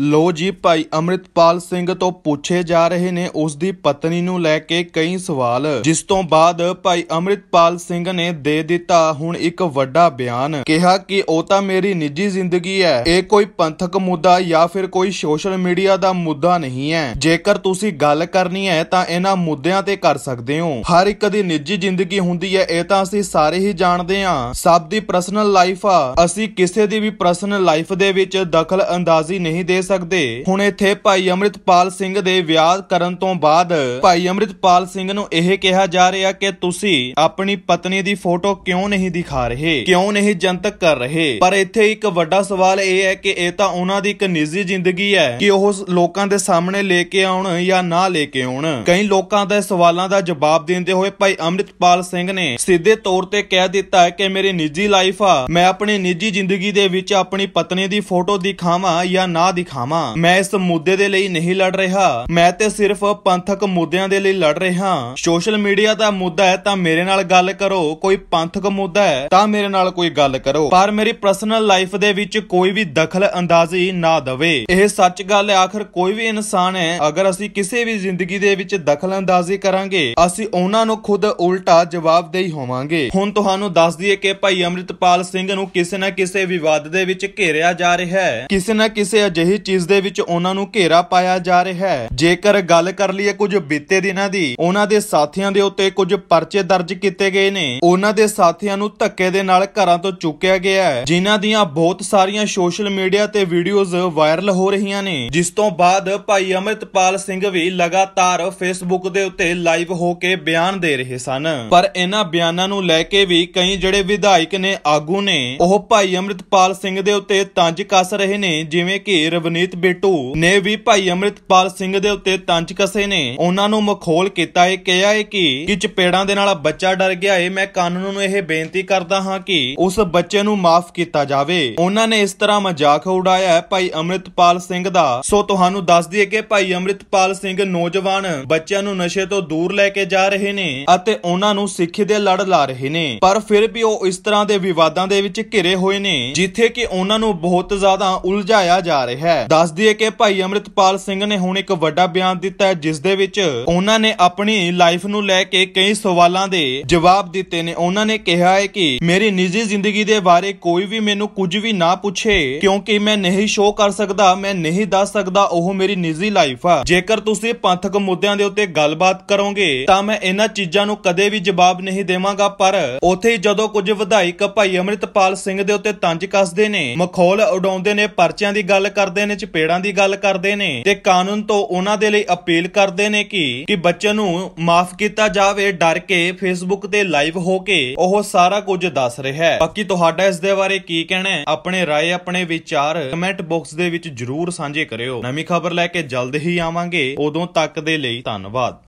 ਲੋ ਜੀ ਭਾਈ ਅਮਰਿਤਪਾਲ ਸਿੰਘ ਤੋਂ ਪੁੱਛੇ ਜਾ ਰਹੇ ਨੇ ਉਸ ਦੀ ਪਤਨੀ ਨੂੰ ਲੈ ਕੇ ਕਈ ਸਵਾਲ ਜਿਸ ਤੋਂ ਬਾਅਦ ਭਾਈ ਅਮਰਿਤਪਾਲ ਸਿੰਘ ਨੇ ਦੇ ਦਿੱਤਾ ਹੁਣ ਇੱਕ ਵੱਡਾ ਬਿਆਨ ਕਿਹਾ ਕਿ ਉਹ ਤਾਂ ਮੇਰੀ ਨਿੱਜੀ ਜ਼ਿੰਦਗੀ ਹੈ ਇਹ ਕੋਈ ਪੰਥਕ ਮੁੱਦਾ ਜਾਂ ਫਿਰ ਕੋਈ ਸੋਸ਼ਲ ਮੀਡੀਆ ਦਾ ਮੁੱਦਾ ਨਹੀਂ ਹੈ ਜੇਕਰ ਤੁਸੀਂ ਗੱਲ ਕਰਨੀ ਹੈ ਤਾਂ ਇਹਨਾਂ ਮੁੱਦਿਆਂ ਤੇ ਕਰ ਸਕਦੇ ਹੋ ਹਰ ਇੱਕ ਦੀ ਨਿੱਜੀ ਜ਼ਿੰਦਗੀ ਹੁੰਦੀ ਹੈ ਇਹ ਤਾਂ ਅਸੀਂ ਸਾਰੇ ਹੀ ਜਾਣਦੇ ਹਾਂ ਸਭ ਦੀ ਪਰਸਨਲ ਲਾਈਫ ਆ ਅਸੀਂ ਕਿਸੇ ਦੀ ਵੀ ਪਰਸਨਲ ਲਾਈਫ ਦੇ ਵਿੱਚ ਦਖਲ ਅੰਦਾਜ਼ੀ ਨਹੀਂ ਦੇ ਸਕਦੇ ਹੁਣ ਇੱਥੇ ਭਾਈ ਅਮਰਿਤਪਾਲ ਸਿੰਘ ਦੇ ਵਿਆਹ ਕਰਨ ਤੋਂ ਬਾਅਦ ਭਾਈ ਅਮਰਿਤਪਾਲ ਸਿੰਘ ਨੂੰ ਇਹ ਕਿਹਾ ਜਾ ਰਿਹਾ ਕਿ ਤੁਸੀਂ ਆਪਣੀ ਪਤਨੀ ਦੀ ਫੋਟੋ ਕਿਉਂ ਨਹੀਂ ਦਿਖਾ ਰਹੇ ਕਿਉਂ ਨਹੀਂ ਜਨਤਕ ਕਰ ਰਹੇ ਪਰ ਇੱਥੇ ਇੱਕ ਵੱਡਾ ਸਵਾਲ ਇਹ ਹੈ ਕਿ ਇਹ ਤਾਂ ਉਹਨਾਂ ਦੀ ਇੱਕ ਨਿੱਜੀ ਜ਼ਿੰਦਗੀ ਹੈ ਕਿ ਉਹ ਲੋਕਾਂ ਦੇ ਸਾਹਮਣੇ ਲੈ ਕੇ ਆਉਣ ਜਾਂ ਨਾ ਲੈ ਕੇ ਆਉਣ ਕਈ ਲੋਕਾਂ ਦੇ ਸਵਾਲਾਂ ਦਾ ਜਵਾਬ ਦਿੰਦੇ ਹੋਏ ਭਾਈ ਅਮਰਿਤਪਾਲ ਸਿੰਘ ਨੇ ਸਿੱਧੇ ਤੌਰ ਤੇ ਕਹਿ ਦਿੱਤਾ ਹੈ ਕਿ ਮੇਰੀ ਨਿੱਜੀ ਲਾਈਫ ਆ ਮੈਂ ਆਪਣੀ ਨਿੱਜੀ ਜ਼ਿੰਦਗੀ ਦੇ ਵਿੱਚ ਆਪਣੀ ਪਤਨੀ ਦੀ ਫੋਟੋ ਦਿਖਾਵਾਂ ਜਾਂ ਨਾ ਦਿਖਾਵਾਂ ਦਿਖਾਵਾਂ ਮੈਂ ਇਸ ਮੁੱਦੇ ਦੇ ਲਈ ਨਹੀਂ ਲੜ ਰਿਹਾ ਮੈਂ ਤੇ ਸਿਰਫ ਪੰਥਕ ਮੁੱਦਿਆਂ ਦੇ ਲਈ ਲੜ ਰਿਹਾ ਸੋਸ਼ਲ ਮੀਡੀਆ ਦਾ ਮੁੱਦਾ ਹੈ ਤਾਂ ਮੇਰੇ ਨਾਲ ਗੱਲ ਕਰੋ ਕੋਈ ਪੰਥਕ ਮੁੱਦਾ ਹੈ ਤਾਂ ਮੇਰੇ ਨਾਲ ਕੋਈ ਗੱਲ ਕਰੋ ਪਰ ਮੇਰੀ ਪਰਸਨਲ ਲਾਈਫ ਦੇ ਵਿੱਚ ਕੋਈ ਵੀ ਦਖਲ ਅੰਦਾਜ਼ੀ ਨਾ ਦਵੇ ਇਹ ਸੱਚ ਗੱਲ ਹੈ ਆਖਰ ਕੋਈ ਵੀ ਇਨਸਾਨ ਹੈ ਅਗਰ ਅਸੀਂ ਕਿਸੇ ਵੀ ਜ਼ਿੰਦਗੀ ਦੇ ਵਿੱਚ ਦਖਲ ਅੰਦਾਜ਼ੀ ਕਰਾਂਗੇ ਅਸੀਂ ਉਹਨਾਂ ਨੂੰ ਖੁਦ ਉਲਟਾ ਜਵਾਬਦੇਹੀ ਹੋਵਾਂਗੇ ਹੁਣ ਤੁਹਾਨੂੰ ਦੱਸ ਦਈਏ ਕਿ ਭਾਈ ਅਮਰਿਤਪਾਲ ਸਿੰਘ ਨੂੰ ਕਿਸੇ ਨਾ ਕਿਸੇ ਵਿਵਾਦ ਦੇ ਵਿੱਚ ਘੇਰਿਆ ਜਾ ਰਿਹਾ ਹੈ ਕਿਸੇ ਨਾ ਕਿਸੇ ਅਜਿਹੀ ਚੀਜ਼ ਦੇ ਵਿੱਚ ਉਹਨਾਂ ਨੂੰ ਘੇਰਾ ਪਾਇਆ ਜਾ ਰਿਹਾ ਹੈ ਜੇਕਰ ਗੱਲ ਕਰ ਲਈਏ ਕੁਝ ਬੀਤੇ ਦਿਨਾਂ ਦੀ ਉਹਨਾਂ ਦੇ ਸਾਥੀਆਂ ਦੇ ਉੱਤੇ ਕੁਝ ਪਰਚੇ ਦਰਜ ਕੀਤੇ ਗਏ ਨੇ ਉਹਨਾਂ ਦੇ ਸਾਥੀਆਂ ਨੂੰ ਧੱਕੇ ਦੇ ਨਾਲ ਘਰਾਂ ਤੋਂ ਚੁੱਕਿਆ ਗਿਆ ਹੈ ਜਿਨ੍ਹਾਂ ਦੀਆਂ ਬਹੁਤ ਸਾਰੀਆਂ ਸੋਸ਼ਲ ਮੀਡੀਆ ਤੇ ਵੀਡੀਓਜ਼ ਵਾਇਰਲ ਹੋ ਰਹੀਆਂ ਨੇ ਜਿਸ ਤੋਂ ਬਾਅਦ ਭਾਈ ਅਮਰਿਤਪਾਲ ਸਿੰਘ ਵੀ ਲਗਾਤਾਰ ਫੇਸਬੁੱਕ ਦੇ ਉੱਤੇ ਲਾਈਵ ਹੋ ਕੇ ਬਿਆਨ ਦੇ ਰਹੇ ਸਨ ਪਰ ਇਹਨਾਂ ਬਿਆਨਾਂ ਨੂੰ ਲੈ ਕੇ ਵੀ ਕਈ ਜਿਹੜੇ ਵਿਧਾਇਕ ਨੇ ਆਗੂ ਨੇ ਉਹ ਭਾਈ ਅਮਰਿਤਪਾਲ ਸਿੰਘ ਦੇ ਉੱਤੇ ਤੰਜ ਕੱਸ ਰਹੇ ਨੇ ਜਿਵੇਂ ਕਿ ਰਵ ਪੁਨੀਤ ਬੇਟੂ ਨੇ ਵੀ ਭਾਈ ਅਮਰਿਤਪਾਲ ਸਿੰਘ ਦੇ ਉੱਤੇ ਤੰਜ ਕਸੇ ਨੇ ਉਹਨਾਂ ਨੂੰ ਮਖੌਲ ਕੀਤਾ ਹੈ ਕਿਹਾ ਹੈ ਕਿ ਕਿ ਚਪੇੜਾਂ ਦੇ ਨਾਲ ਬੱਚਾ ਡਰ ਗਿਆ ਹੈ ਮੈਂ ਕਾਨੂੰਨ ਨੂੰ ਇਹ ਬੇਨਤੀ ਕਰਦਾ ਹਾਂ ਕਿ ਉਸ ਬੱਚੇ ਨੂੰ ਮਾਫ ਕੀਤਾ ਜਾਵੇ ਉਹਨਾਂ ਨੇ ਇਸ ਤਰ੍ਹਾਂ ਮਜ਼ਾਕ ਉਡਾਇਆ ਹੈ ਭਾਈ ਅਮਰਿਤਪਾਲ ਸਿੰਘ ਦਾ ਸੋ ਤੁਹਾਨੂੰ ਦੱਸ ਦਈਏ ਕਿ ਭਾਈ ਅਮਰਿਤਪਾਲ ਸਿੰਘ ਨੌਜਵਾਨ ਬੱਚਿਆਂ ਨੂੰ ਨਸ਼ੇ ਤੋਂ ਦੂਰ ਲੈ ਕੇ ਜਾ ਰਹੇ ਨੇ ਅਤੇ ਉਹਨਾਂ ਨੂੰ ਸਿੱਖੀ ਦੇ ਲੜ ਲਾ ਰਹੇ ਨੇ ਪਰ ਫਿਰ ਵੀ ਉਹ ਇਸ ਤਰ੍ਹਾਂ ਦੇ ਵਿਵਾਦਾਂ ਦੇ ਵਿੱਚ ਘਿਰੇ ਹੋਏ ਨੇ ਜਿੱਥੇ ਕਿ ਉਹਨਾਂ ਨੂੰ ਬਹੁਤ ਜ਼ਿਆਦਾ ਉਲਝਾਇਆ ਜਾ ਰਿਹਾ ਹੈ ਹੈ ਦੱਸ ਦਈਏ ਕਿ ਭਾਈ ਅਮਰਿਤਪਾਲ ਸਿੰਘ ਨੇ ਹੁਣ ਇੱਕ ਵੱਡਾ ਬਿਆਨ ਦਿੱਤਾ ਹੈ ਜਿਸ ਦੇ ਵਿੱਚ ਉਹਨਾਂ ਨੇ ਆਪਣੀ ਲਾਈਫ ਨੂੰ ਲੈ ਕੇ ਕਈ ਸਵਾਲਾਂ ਦੇ ਜਵਾਬ ਦਿੱਤੇ ਨੇ ਉਹਨਾਂ ਨੇ ਕਿਹਾ ਹੈ ਕਿ ਮੇਰੀ ਨਿੱਜੀ ਜ਼ਿੰਦਗੀ ਦੇ ਬਾਰੇ ਕੋਈ ਵੀ ਮੈਨੂੰ ਕੁਝ ਵੀ ਨਾ ਪੁੱਛੇ ਕਿਉਂਕਿ ਮੈਂ ਨਹੀਂ ਸ਼ੋਅ ਕਰ ਸਕਦਾ ਮੈਂ ਨਹੀਂ ਦੱਸ ਸਕਦਾ ਉਹ ਮੇਰੀ ਨਿੱਜੀ ਲਾਈਫ ਆ ਜੇਕਰ ਤੁਸੀਂ ਪੰਥਕ ਮੁੱਦਿਆਂ ਦੇ ਉੱਤੇ ਗੱਲਬਾਤ ਕਰੋਗੇ ਤਾਂ ਮੈਂ ਇਹਨਾਂ ਚੀਜ਼ਾਂ ਨੂੰ ਕਦੇ ਵੀ ਜਵਾਬ ਨਹੀਂ ਦੇਵਾਂਗਾ ਪਰ ਉਥੇ ਜਦੋਂ ਕੁਝ ਵਿਧਾਇਕ ਭਾਈ ਅਮਰਿਤਪਾਲ ਸਿੰਘ ਦੇ ਉੱਤੇ ਤੰਜ ਕੱਸਦੇ ਨੇ ਮਖੌਲ ਉਡਾਉਂਦੇ ਨੇ ਪਰਚਿਆਂ ਦੀ ਗੱਲ ਕਰਦੇ ਨੇ ਦਿਨ ਚ ਪੇੜਾਂ ਦੀ ਗੱਲ ਕਰਦੇ ਨੇ ਤੇ ਕਾਨੂੰਨ ਤੋਂ ਉਹਨਾਂ ਦੇ ਲਈ ਅਪੀਲ ਕਰਦੇ ਨੇ ਕਿ ਕਿ ਬੱਚੇ ਨੂੰ ਮਾਫ ਕੀਤਾ ਜਾਵੇ ਡਰ ਕੇ ਫੇਸਬੁੱਕ ਤੇ ਲਾਈਵ ਹੋ ਕੇ ਉਹ ਸਾਰਾ ਕੁਝ ਦੱਸ ਰਿਹਾ ਹੈ ਬਾਕੀ ਤੁਹਾਡਾ ਇਸ ਦੇ ਬਾਰੇ ਕੀ ਕਹਿਣਾ ਹੈ ਆਪਣੇ رائے ਆਪਣੇ ਵਿਚਾਰ ਕਮੈਂਟ ਬਾਕਸ ਦੇ ਵਿੱਚ ਜਰੂਰ ਸਾਂਝੇ ਕਰਿਓ ਨਵੀਂ ਖਬਰ ਲੈ ਕੇ ਜਲਦ ਹੀ ਆਵਾਂਗੇ ਉਦੋਂ ਤੱਕ ਦੇ ਲਈ ਧੰਨਵਾਦ